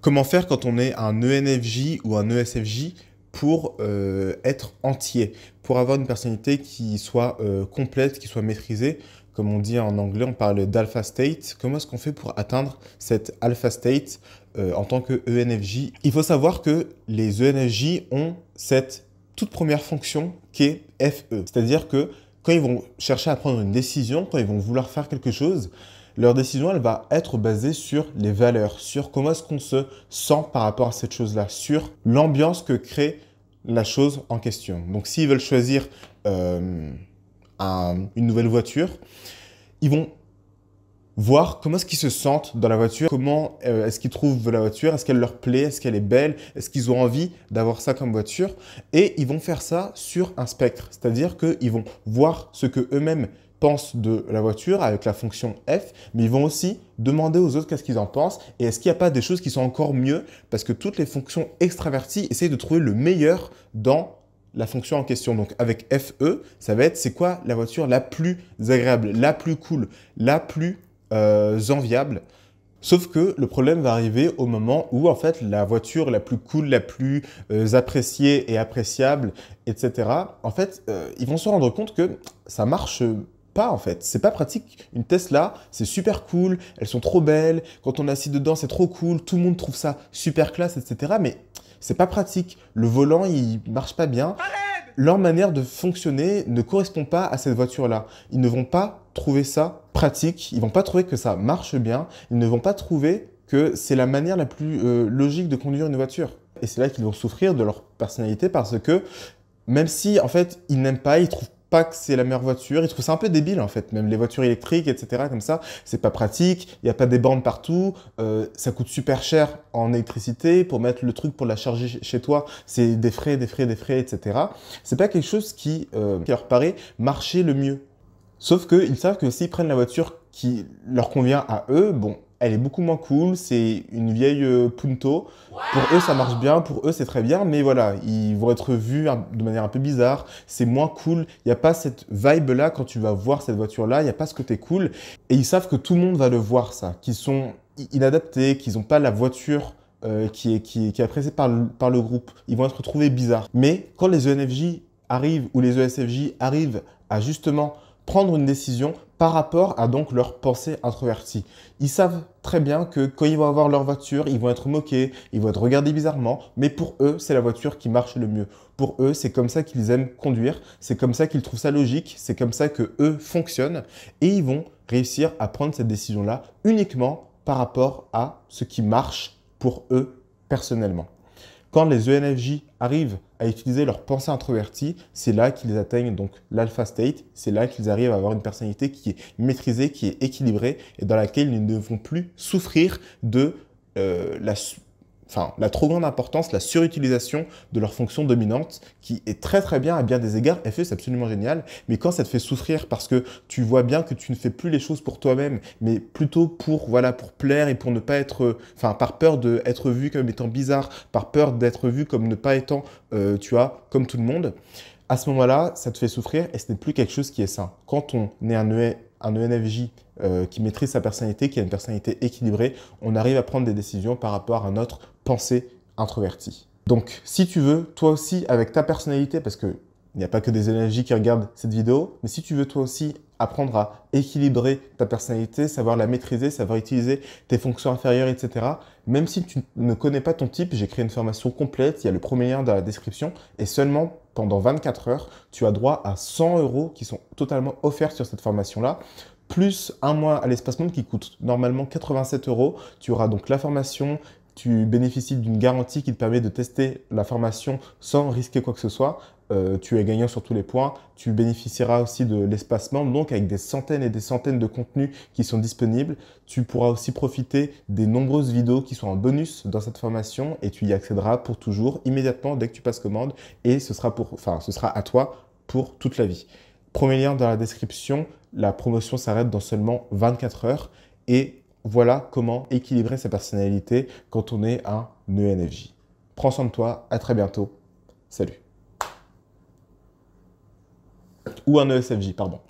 Comment faire quand on est un ENFJ ou un ESFJ pour euh, être entier, pour avoir une personnalité qui soit euh, complète, qui soit maîtrisée Comme on dit en anglais, on parle d'alpha state. Comment est-ce qu'on fait pour atteindre cette alpha state euh, en tant que ENFJ Il faut savoir que les ENFJ ont cette toute première fonction qui est FE. C'est-à-dire que quand ils vont chercher à prendre une décision, quand ils vont vouloir faire quelque chose, leur décision, elle va être basée sur les valeurs, sur comment est-ce qu'on se sent par rapport à cette chose-là, sur l'ambiance que crée la chose en question. Donc s'ils veulent choisir euh, une nouvelle voiture, ils vont voir comment est-ce qu'ils se sentent dans la voiture, comment euh, est-ce qu'ils trouvent la voiture, est-ce qu'elle leur plaît, est-ce qu'elle est belle, est-ce qu'ils ont envie d'avoir ça comme voiture. Et ils vont faire ça sur un spectre, c'est-à-dire qu'ils vont voir ce que eux-mêmes pensent de la voiture avec la fonction F, mais ils vont aussi demander aux autres qu'est-ce qu'ils en pensent et est-ce qu'il n'y a pas des choses qui sont encore mieux parce que toutes les fonctions extraverties essayent de trouver le meilleur dans la fonction en question. Donc avec FE, ça va être c'est quoi la voiture la plus agréable, la plus cool, la plus euh, enviable. Sauf que le problème va arriver au moment où en fait la voiture la plus cool, la plus euh, appréciée et appréciable, etc. En fait, euh, ils vont se rendre compte que ça marche en fait. C'est pas pratique. Une Tesla, c'est super cool, elles sont trop belles, quand on est assis dedans, c'est trop cool, tout le monde trouve ça super classe, etc. Mais c'est pas pratique. Le volant, il marche pas bien. Leur manière de fonctionner ne correspond pas à cette voiture-là. Ils ne vont pas trouver ça pratique, ils vont pas trouver que ça marche bien, ils ne vont pas trouver que c'est la manière la plus euh, logique de conduire une voiture. Et c'est là qu'ils vont souffrir de leur personnalité parce que même si en fait ils n'aiment pas, ils trouvent pas que c'est la meilleure voiture. Ils trouvent ça un peu débile en fait, même les voitures électriques, etc. Comme ça, c'est pas pratique. Il n'y a pas des bandes partout. Euh, ça coûte super cher en électricité pour mettre le truc pour la charger chez toi. C'est des frais, des frais, des frais, etc. C'est pas quelque chose qui, euh, qui leur paraît marcher le mieux. Sauf que ils savent que s'ils prennent la voiture qui leur convient à eux, bon, elle est beaucoup moins cool, c'est une vieille euh, Punto. pour eux, ça marche bien, pour eux, c'est très bien, mais voilà, ils vont être vus de manière un peu bizarre, c'est moins cool, il n'y a pas cette vibe-là quand tu vas voir cette voiture-là, il n'y a pas ce côté cool, et ils savent que tout le monde va le voir, ça, qu'ils sont inadaptés, qu'ils n'ont pas la voiture euh, qui, est, qui, appréciée par le, par le groupe, ils vont être trouvés bizarres. Mais quand les ENFJ arrivent, ou les ESFJ arrivent à justement prendre une décision par rapport à donc leur pensée introvertie. Ils savent très bien que quand ils vont avoir leur voiture, ils vont être moqués, ils vont être regardés bizarrement, mais pour eux, c'est la voiture qui marche le mieux. Pour eux, c'est comme ça qu'ils aiment conduire, c'est comme ça qu'ils trouvent ça logique, c'est comme ça que eux fonctionnent et ils vont réussir à prendre cette décision-là uniquement par rapport à ce qui marche pour eux personnellement. Quand les ENFJ arrivent à utiliser leur pensée introvertie, c'est là qu'ils atteignent donc l'alpha state, c'est là qu'ils arrivent à avoir une personnalité qui est maîtrisée, qui est équilibrée et dans laquelle ils ne vont plus souffrir de euh, la enfin, la trop grande importance, la surutilisation de leur fonction dominante, qui est très très bien à bien des égards. fait e, c'est absolument génial, mais quand ça te fait souffrir parce que tu vois bien que tu ne fais plus les choses pour toi-même, mais plutôt pour, voilà, pour plaire et pour ne pas être, euh, enfin, par peur d'être vu comme étant bizarre, par peur d'être vu comme ne pas étant, euh, tu vois, comme tout le monde, à ce moment-là, ça te fait souffrir et ce n'est plus quelque chose qui est sain. Quand on est un, e un ENFJ euh, qui maîtrise sa personnalité, qui a une personnalité équilibrée, on arrive à prendre des décisions par rapport à notre pensée introvertie. Donc, si tu veux, toi aussi, avec ta personnalité, parce que il n'y a pas que des énergies qui regardent cette vidéo, mais si tu veux toi aussi apprendre à équilibrer ta personnalité, savoir la maîtriser, savoir utiliser tes fonctions inférieures, etc. Même si tu ne connais pas ton type, j'ai créé une formation complète, il y a le premier lien dans la description, et seulement pendant 24 heures, tu as droit à 100 euros qui sont totalement offerts sur cette formation-là plus un mois à l'espace monde qui coûte normalement 87 euros. Tu auras donc la formation, tu bénéficies d'une garantie qui te permet de tester la formation sans risquer quoi que ce soit. Euh, tu es gagnant sur tous les points. Tu bénéficieras aussi de l'espace membre, donc avec des centaines et des centaines de contenus qui sont disponibles. Tu pourras aussi profiter des nombreuses vidéos qui sont en bonus dans cette formation et tu y accéderas pour toujours, immédiatement, dès que tu passes commande. Et ce sera, pour, enfin, ce sera à toi pour toute la vie. Premier lien dans la description, la promotion s'arrête dans seulement 24 heures et voilà comment équilibrer sa personnalité quand on est un ENFJ. Prends soin de toi, à très bientôt. Salut. Ou un ESFJ, pardon.